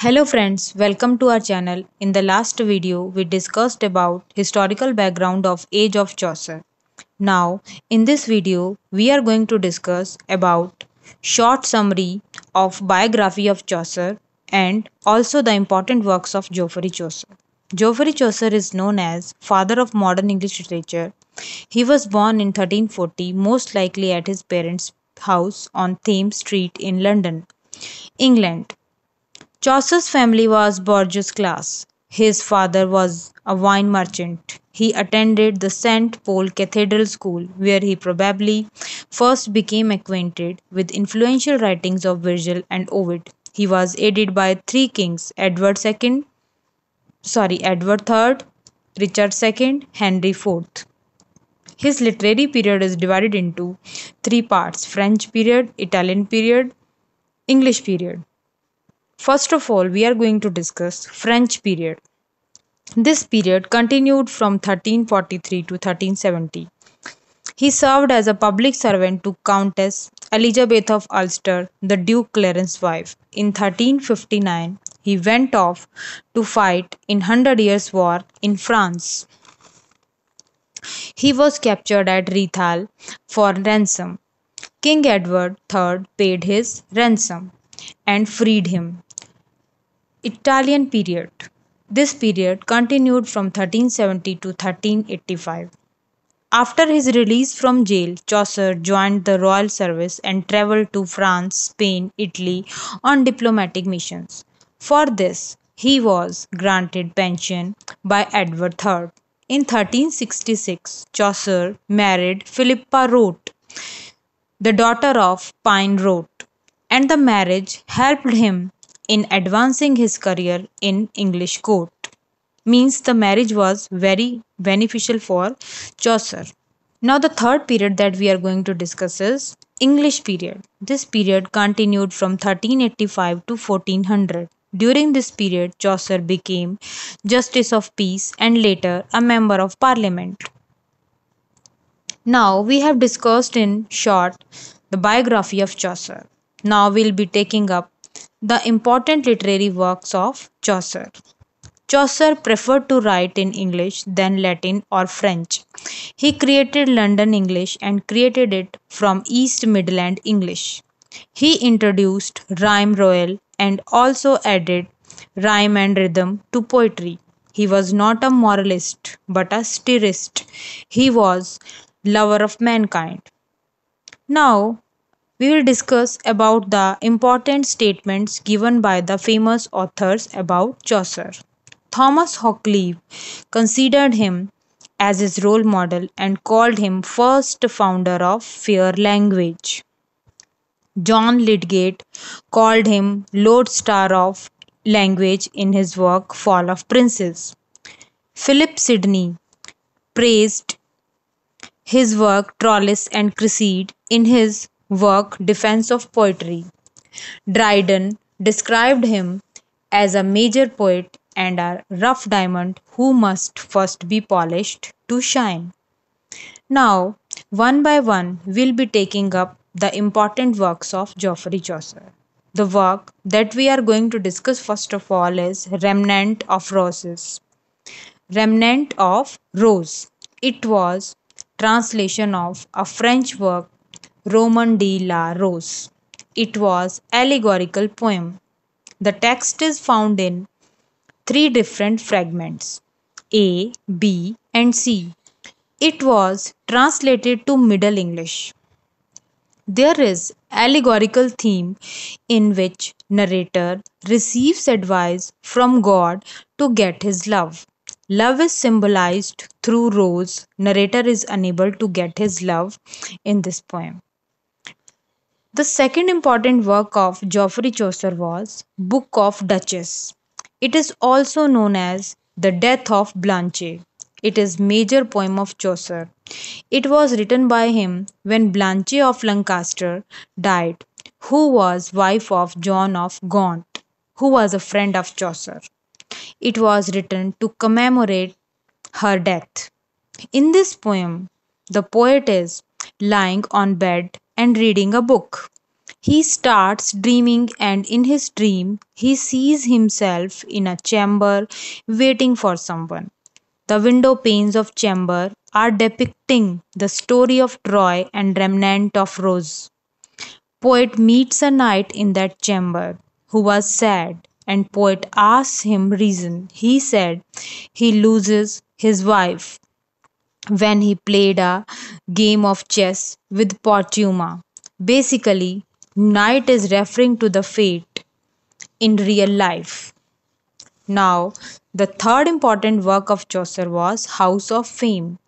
Hello friends, welcome to our channel. In the last video, we discussed about historical background of age of Chaucer. Now, in this video, we are going to discuss about short summary of biography of Chaucer and also the important works of Geoffrey Chaucer. Geoffrey Chaucer is known as father of modern English literature. He was born in 1340, most likely at his parents' house on Thames Street in London, England. Chaucer's family was Bourgeois class. His father was a wine merchant. He attended the St. Paul Cathedral School, where he probably first became acquainted with influential writings of Virgil and Ovid. He was aided by three kings Edward II, sorry, Edward III, Richard II, Henry IV. His literary period is divided into three parts French period, Italian period, English period. First of all, we are going to discuss French period. This period continued from 1343 to 1370. He served as a public servant to Countess Elizabeth of Ulster, the Duke Clarence's wife. In 1359, he went off to fight in Hundred Years' War in France. He was captured at Rethal for ransom. King Edward III paid his ransom and freed him. Italian period. This period continued from 1370 to 1385. After his release from jail, Chaucer joined the royal service and traveled to France, Spain, Italy on diplomatic missions. For this, he was granted pension by Edward III. In 1366, Chaucer married Philippa Rote, the daughter of Pine Rote, and the marriage helped him in advancing his career in English court. Means the marriage was very beneficial for Chaucer. Now, the third period that we are going to discuss is English period. This period continued from 1385 to 1400. During this period, Chaucer became Justice of Peace and later a Member of Parliament. Now, we have discussed in short the biography of Chaucer. Now, we'll be taking up the important literary works of Chaucer. Chaucer preferred to write in English than Latin or French. He created London English and created it from East Midland English. He introduced rhyme royal and also added rhyme and rhythm to poetry. He was not a moralist but a stirist. He was lover of mankind. Now we will discuss about the important statements given by the famous authors about Chaucer. Thomas Hoccleve considered him as his role model and called him first founder of fair language. John Lydgate called him lodestar of language in his work Fall of Princes. Philip Sidney praised his work Trollis and Cresside in his work Defense of Poetry. Dryden described him as a major poet and a rough diamond who must first be polished to shine. Now, one by one, we'll be taking up the important works of Geoffrey Chaucer. The work that we are going to discuss first of all is Remnant of Roses. Remnant of Rose. It was translation of a French work Roman de la Rose. It was allegorical poem. The text is found in three different fragments A, B and C. It was translated to Middle English. There is allegorical theme in which narrator receives advice from God to get his love. Love is symbolized through rose. Narrator is unable to get his love in this poem. The second important work of Geoffrey Chaucer was Book of Duchess. It is also known as The Death of Blanche. It is major poem of Chaucer. It was written by him when Blanche of Lancaster died, who was wife of John of Gaunt, who was a friend of Chaucer. It was written to commemorate her death. In this poem, the poet is lying on bed and reading a book. He starts dreaming, and in his dream, he sees himself in a chamber waiting for someone. The window panes of chamber are depicting the story of Troy and remnant of Rose. Poet meets a knight in that chamber who was sad and poet asks him reason. He said he loses his wife when he played a game of chess with Portuma. Basically, knight is referring to the fate in real life. Now, the third important work of Chaucer was House of Fame.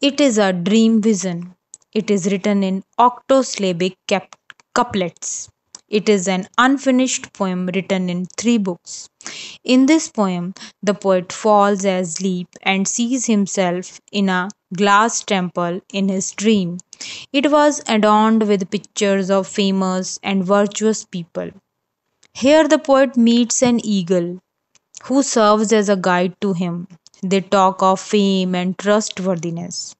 It is a dream vision. It is written in octosyllabic couplets. It is an unfinished poem written in three books. In this poem, the poet falls asleep and sees himself in a glass temple in his dream. It was adorned with pictures of famous and virtuous people. Here, the poet meets an eagle who serves as a guide to him. They talk of fame and trustworthiness.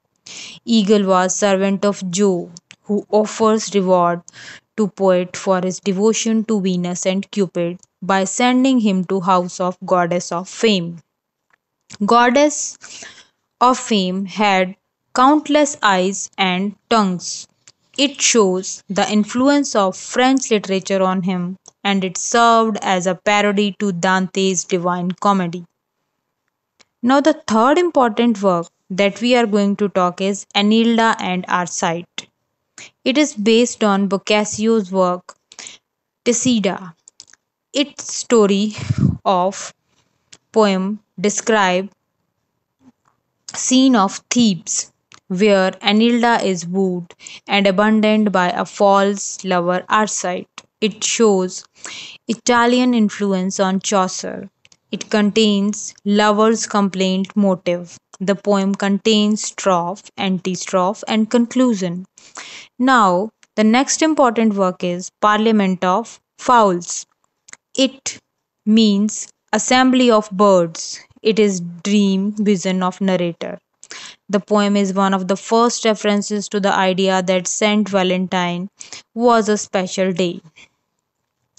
Eagle was servant of Jove, who offers reward to poet for his devotion to Venus and Cupid by sending him to house of goddess of fame. Goddess of fame had countless eyes and tongues. It shows the influence of French literature on him and it served as a parody to Dante's Divine Comedy. Now, the third important work that we are going to talk is *Anilda* and Arcite. It is based on Boccaccio's work Tesida its story of poem describe scene of Thebes where Anilda is wooed and abandoned by a false lover Arcite. It shows Italian influence on Chaucer. It contains lover's complaint motive. The poem contains strophe, antistrophe, and conclusion. Now, the next important work is Parliament of Fowls. It means assembly of birds. It is dream vision of narrator. The poem is one of the first references to the idea that Saint Valentine was a special day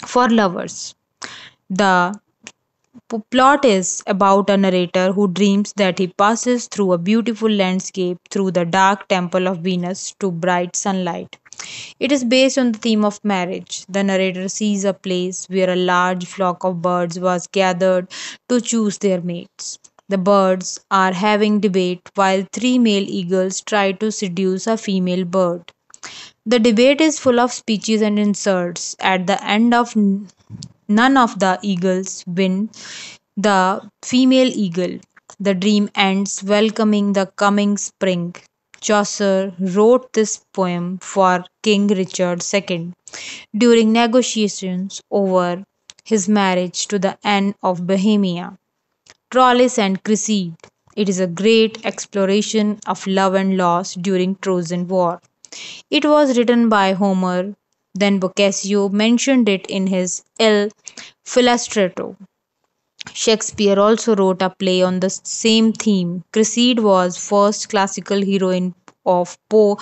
for lovers. The plot is about a narrator who dreams that he passes through a beautiful landscape through the dark temple of Venus to bright sunlight. It is based on the theme of marriage. The narrator sees a place where a large flock of birds was gathered to choose their mates. The birds are having debate while three male eagles try to seduce a female bird. The debate is full of speeches and insults. At the end of none of the eagles win the female eagle. The dream ends welcoming the coming spring. Chaucer wrote this poem for King Richard II during negotiations over his marriage to the Anne of Bohemia. Trolles and Cresside. It is a great exploration of love and loss during Trojan War. It was written by Homer, then Boccaccio mentioned it in his Il Filastrato. Shakespeare also wrote a play on the same theme. Cressid was first classical heroine of po-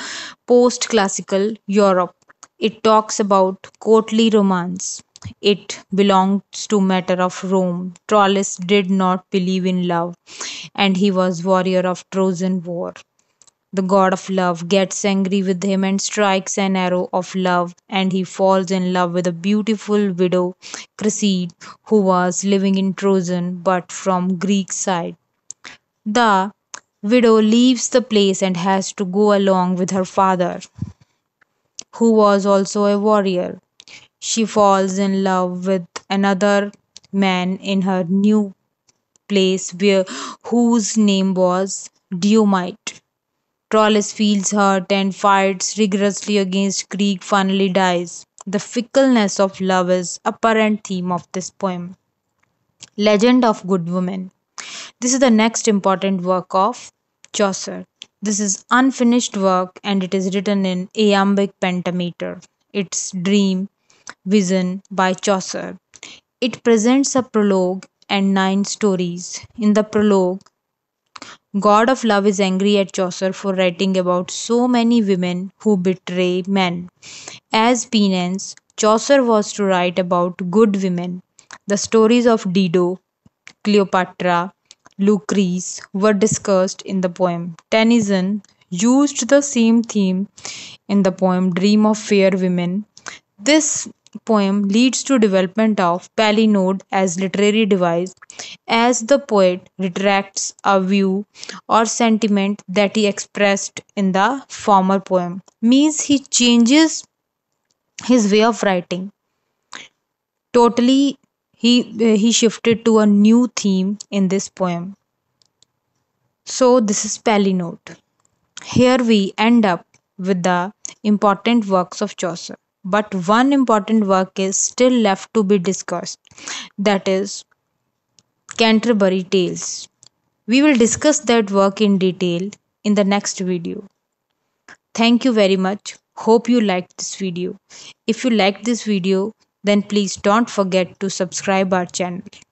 post-classical Europe. It talks about courtly romance. It belongs to matter of Rome. Troilus did not believe in love, and he was warrior of Trojan War. The god of love gets angry with him and strikes an arrow of love, and he falls in love with a beautiful widow, Cressid, who was living in Trojan but from Greek side. The widow leaves the place and has to go along with her father, who was also a warrior. She falls in love with another man in her new place where whose name was Diomite. Trolles feels hurt and fights rigorously against Greek. finally dies. The fickleness of love is apparent theme of this poem. Legend of Good Woman. This is the next important work of Chaucer. This is unfinished work and it is written in iambic pentameter. It's dream vision by Chaucer. It presents a prologue and nine stories. In the prologue, God of Love is angry at Chaucer for writing about so many women who betray men. As penance, Chaucer was to write about good women. The stories of Dido, Cleopatra, Lucrece were discussed in the poem. Tennyson used the same theme in the poem Dream of Fair Women. This poem leads to development of palinode as literary device as the poet retracts a view or sentiment that he expressed in the former poem means he changes his way of writing totally he uh, he shifted to a new theme in this poem so this is palinode here we end up with the important works of chaucer but one important work is still left to be discussed that is Canterbury Tales. We will discuss that work in detail in the next video. Thank you very much. Hope you liked this video. If you liked this video, then please don't forget to subscribe our channel.